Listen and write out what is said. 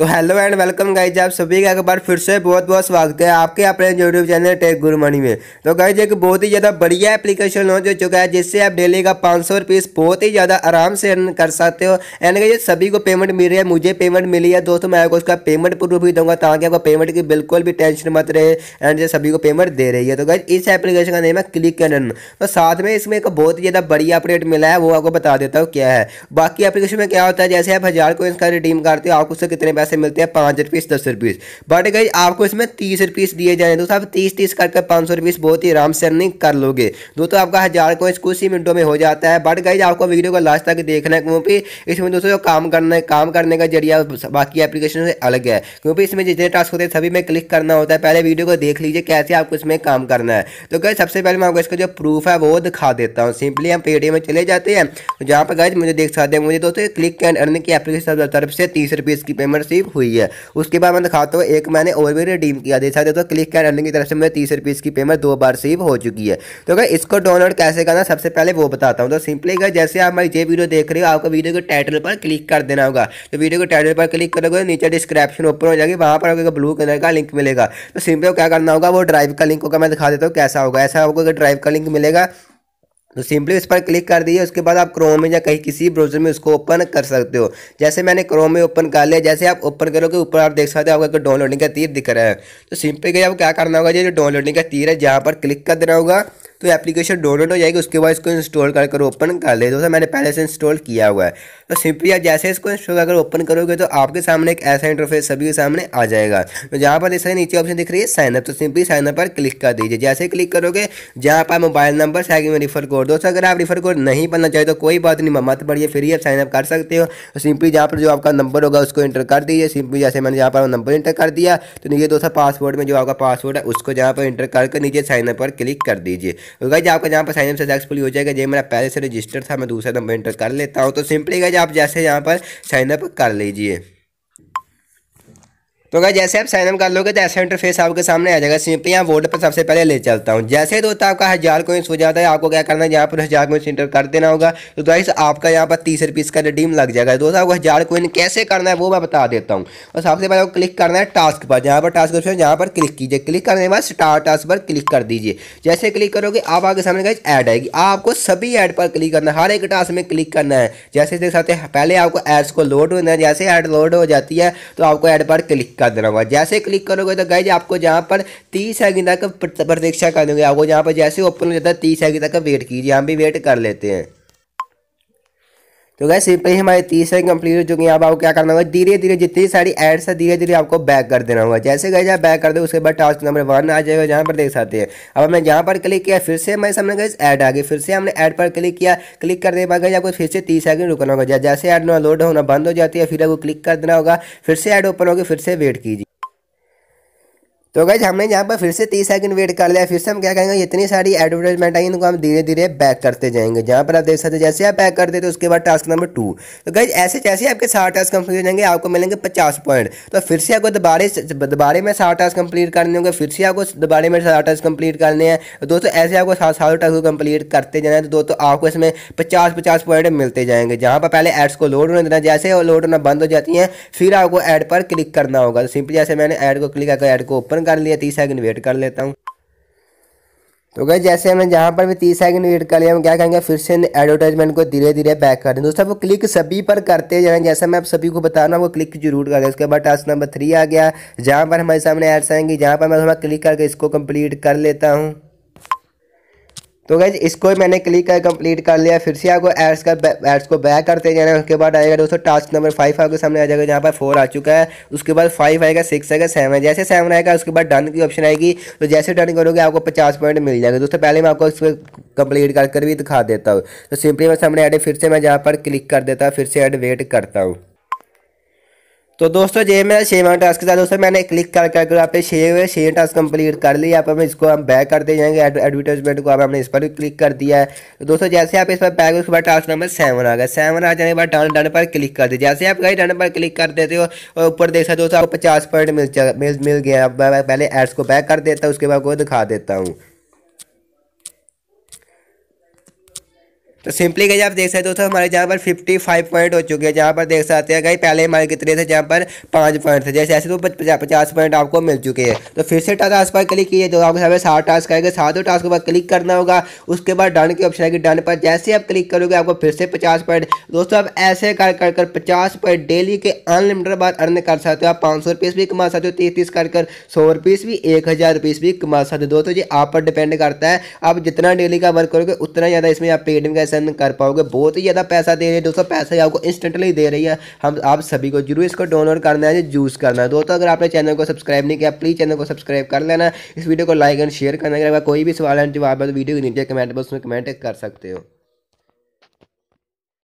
तो hello and welcome guys आप सभी का एक बार फिर से बहुत बहुत स्वागत है आपके अपने YouTube channel tech guru money में तो गाइज एक बहुत ही ज़्यादा बढ़िया एप्लीकेशन लॉन्च हो चुका है जिससे आप डेली का पाँच सौ रुपीस बहुत ही ज़्यादा आराम से अर्न कर सकते हो एंड गाइज सभी को पेमेंट मिल रही है मुझे पेमेंट मिली है दोस्तों मैं आपको उसका पेमेंट प्रूफ भी दूंगा ताकि आपको पेमेंट की बिल्कुल भी टेंशन मत रहे एंड सभी को पेमेंट दे रही है तो गाइज इस एप्लीकेशन का नेम है क्लिक एंड अर्न तो साथ में इसमें एक बहुत ही ज़्यादा बढ़िया अपडेट मिला है वो आपको बता देता हूँ क्या है बाकी एप्लीकेशन में क्या होता है जैसे आप हज़ार को इसका रिडीम करते हो आपको उससे कितने पैसे पैसे मिलते हैं पाँच रुपीस दस रुपीस बट गई आपको इसमें तीस रुपीस दिए जाए दोस्तों आप तीस तीस करके पाँच सौ रुपीस बहुत ही आराम से अर्निंग कर लोगे दोस्तों आपका हज़ार को कुछ ही मिनटों में हो जाता है बट गई आपको वीडियो को लास्ट तक देखना है क्योंकि इसमें दोस्तों काम करने काम करने का जरिया बाकी एप्लीकेशन से अलग है क्योंकि इसमें जितने टास्क होते हैं सभी में क्लिक करना होता है पहले वीडियो को देख लीजिए कैसे आपको इसमें काम करना है तो गई सबसे पहले मैं आपको इसका जो प्रूफ है वो दिखा देता हूँ सिंपली हम पेटीएम में चले जाते हैं तो जहाँ पर गए मुझे देख सकते हैं मुझे दोस्तों क्लिक एंड अर्निंग की एप्लीकेशन तरफ से तीस रुपीज़ की पेमेंट रिसीव हुई है उसके बाद मैं दिखाता हूँ एक मैंने और भी रिडीम किया देखा देखो क्लिक एंड अर्निंग की तरफ से मुझे तीस रुपीज़ की पेमेंट दो बार रिसीव हो चुकी है तो अगर इसको डाउनलोड कैसे करना सबसे पहले वो बताता हूँ तो सिंपली अगर जैसे आप मैं ये वीडियो देख रहे हो आपको वीडियो के टाइटल पर क्लिक कर देना होगा तो वीडियो के टाइटल पर क्लिक करोगे नीचे डिस्क्रिप्शन ऊपर हो जाएगी वहाँ पर आपको ब्लू कलर का लिंक मिलेगा तो सिंपली क्या करना होगा वो ड्राइव का लिंक होगा मैं दिखा देता हूँ कैसा होगा ऐसा आपको ड्राइव का लिंक मिलेगा तो सिंपली इस पर क्लिक कर दिए उसके बाद आप क्रोम में या कहीं किसी ब्राउजर में उसको ओपन कर सकते हो जैसे मैंने क्रोम में ओपन कर लिया जैसे आप ओपन करोगे ऊपर आप देख सकते हो आपका डाउनलोडिंग का तीर दिख रहा है तो सिंपली आपको क्या करना होगा जो डाउनलोडिंग का तीर है जहाँ पर क्लिक कर देना होगा तो एप्लीकेशन डाउनलोड हो जाएगी उसके बाद इसको इंस्टॉल कर कर ओपन कर ले दोस्तों मैंने पहले से इंस्टॉल किया हुआ है तो सिंपली आप जैसे इसको इंस्टॉल कर ओपन करोगे तो आपके सामने एक ऐसा इंटरफेस सभी के सामने आ जाएगा तो जहाँ पर इस नीचे ऑप्शन दिख रही है साइनअप तो सिंपली साइनअप पर क्लिक कर दीजिए जैसे क्लिक करोगे जहाँ पर मोबाइल नंबर से आगे में रिफर कोड दोस्तों अगर आप रिफर कोड नहीं बनना चाहिए तो कोई बात नहीं मत पड़िए फिर ही आप साइनअप कर सकते हो सिंपली तो जहाँ पर जो आपका नंबर होगा उसको इंटर कर दीजिए सिंपली जैसे मैंने जहाँ पर नंबर इंटर कर दिया तो नीचे दोस्तों पासवर्ड में जो आपका पासवर्ड है उसको जहाँ पर इंटर करके नीचे साइनअप पर क्लिक कर दीजिए तो आपका जहाँ पर साइन सक्सेसफुल हो जाएगा जो मेरा पहले से रजिस्टर था मैं दूसरा नंबर एंटर कर लेता हूँ तो सिंपली गई आप जैसे यहाँ पर साइनअप कर लीजिए तो अगर जैसे आप साइनअप कर लोगे तो ऐसा इंटरफेस आपके सामने आ जाएगा सिंपली यहाँ वोट पर सबसे पहले ले चलता हूँ जैसे दोस्तों आपका हज़ार कोइंस हो जाता है आपको क्या करना है यहाँ पर हज़ार कोइंस इंटर कर देना होगा तो गाइस आपका यहाँ पर तीस रुपये का रिडीम लग जाएगा दोस्तों आपको हज़ार कोइन कैसे करना है वो मैं बता देता हूँ और सबसे पहले आपको क्लिक करना है टास्क पर जहाँ पर टास्क ऑप्शन यहाँ पर क्लिक कीजिए क्लिक करने के बाद स्टार टास्क पर क्लिक कर दीजिए जैसे क्लिक करोगे आप आगे सामने का ऐड आएगी आपको सभी ऐड पर क्लिक करना है हर एक टास्क में क्लिक करना है जैसे देख सकते हैं पहले आपको एड्स को लोड होना है जैसे ऐड लोड हो जाती है तो आपको ऐड पर क्लिक कर देना होगा जैसे क्लिक करोगे तो गाइज आपको जहाँ पर तीस सेकंड तक प्रतीक्षा कर देंगे आपको जहाँ पर जैसे ओपन हो जाता है तीस सेकंड तक वेट कीजिए हम भी वेट कर लेते हैं तो गए सिंपली हमारे तीस सेकंड कंप्लीट हो चुके हैं अब आपको क्या करना होगा धीरे धीरे जितनी सारी एड्स है धीरे धीरे आपको बैक कर देना होगा जैसे गए जब बैक कर दे उसके बाद टास्क नंबर वन आ जाएगा जहाँ पर देख सकते हैं अब हमें जहाँ पर क्लिक किया फिर से हमारे सामने गए ऐड आ गई फिर से हमने ऐड पर क्लिक किया क्लिक कर दे पा गए आपको फिर से तीस सेकंड रुकना होगा जैसे ऐड लोड होना बंद हो जाती है फिर आपको क्लिक कर देना होगा फिर से ऐड ओपन होगी फिर से वेट कीजिए तो गैज हमने यहाँ पर फिर से तीस सेकंड वेट कर लिया फिर से हम क्या करेंगे इतनी सारी एडवर्टाइजमेंट आई इनको हम धीरे धीरे बैक करते जाएंगे जहाँ पर आप देख सकते हैं जैसे आप बैक करते तो उसके बाद टास्क नंबर टू तो गाइज ऐसे जैसे आपके साठ टास्क कंप्लीट हो जाएंगे आपको मिलेंगे पचास पॉइंट तो फिर से आपको दोबारे दोबारे में सारा टास्क कंप्लीट करने होंगे फिर से आपको दोबारे में सारा टास्क कंप्लीट करने हैं तो दोस्तों ऐसे आपको सात सारे टास्क कंप्लीट करते जाना है तो दोस्तों आपको इसमें पचास पचास पॉइंट मिलते जाएंगे जहाँ पर पहले एड्स को लोड होने देना जैसे लोड होना बंद हो जाती है फिर आपको एड पर क्लिक करना होगा तो सिंपली जैसे मैंने एड को क्लिक करके एड को ओपन ओपन कर लिया तीस सेकंड वेट कर लेता हूँ तो गए जैसे हमें जहाँ पर भी तीस सेकंड वेट कर लिया हम क्या कहेंगे फिर से एडवर्टाइजमेंट को धीरे धीरे बैक कर दें दोस्तों वो क्लिक सभी पर करते जाए जैसे मैं आप सभी को बता रहा हूँ वो क्लिक जरूर कर दें उसके बाद टास्क नंबर थ्री आ गया जहाँ पर हमारे सामने ऐड्स आएंगे जहाँ पर मैं थोड़ा क्लिक करके इसको कम्प्लीट कर लेता हूँ तो गैज इसको मैंने क्लिक कर कंप्लीट कर लिया फिर से आपको एड्स का एड्स को बैक करते जाना उसके बाद आएगा दोस्तों टास्क नंबर फाइव आपके सामने आ जाएगा जहाँ पर फोर आ चुका है उसके बाद फाइव आएगा सिक्स आएगा सेवन जैसे सेवन आएगा उसके बाद डन की ऑप्शन आएगी तो जैसे डन करोगे आपको पचास पॉइंट मिल जाएगा दोस्तों पहले मैं आपको इसको कंप्लीट कर भी दिखा देता हूँ तो सिंपली मैं सामने ऐड फिर से मैं जहाँ पर क्लिक कर देता हूँ फिर से एड वेट करता हूँ तो दोस्तों ये मेरा छः टास्क के साथ दोस्तों मैंने क्लिक कर करके यहाँ पे छः छः टास्क कंप्लीट कर लिया आप पर हम इसको हम बैक करते जाएंगे एडवर्टाइजमेंट को अब हमने इस पर भी क्लिक कर दिया है तो दोस्तों जैसे आप इस पर बैक उसके बाद टास्क नंबर सेवन आ गया सेवन आ जाने के बाद डन डन पर क्लिक कर दिया जैसे आप कहीं डन पर क्लिक कर देते हो और ऊपर देख सकते हो आपको पचास पॉइंट मिल मिल मिल गया पहले एड्स को बैक कर देता हूँ उसके बाद वो दिखा देता हूँ तो सिंपली गई आप देख सकते दोस्तों हमारे जहाँ पर 55 पॉइंट हो चुके हैं जहाँ पर देख सकते हैं गई पहले हमारे कितने थे जहाँ पर पाँच पॉइंट थे जैसे ऐसे तो पचास पॉइंट आपको मिल चुके हैं तो फिर से टास्क पास क्लिक किए जो आपके सामने सात टास्क आएंगे सातों टास्क के बाद क्लिक करना होगा उसके बाद डन की ऑप्शन आएगी डन पर जैसे आप क्लिक करोगे आपको फिर से पचास पॉइंट दोस्तों आप ऐसे कर कर कर पचास पॉइंट डेली के अनलिमिटेड बार अर्न कर सकते हो आप पाँच सौ भी कमा सकते हो तीस तीस कर कर सौ रुपीस भी एक हज़ार रुपीस भी कमा सकते हो दोस्तों ये आप पर डिपेंड करता है आप जितना डेली का वर्क करोगे उतना ज़्यादा इसमें आप पेड में ट्रांजेक्शन कर पाओगे बहुत ही ज़्यादा पैसा दे रही है दोस्तों पैसा ही आपको इंस्टेंटली दे रही है हम आप सभी को जरूर इसको डाउनलोड करना है यूज़ करना है दोस्तों अगर आपने चैनल को सब्सक्राइब नहीं किया प्लीज़ चैनल को सब्सक्राइब कर लेना इस वीडियो को लाइक एंड शेयर करना अगर कोई भी सवाल है जवाब है तो वीडियो के नीचे कमेंट बॉक्स में कमेंट कर सकते हो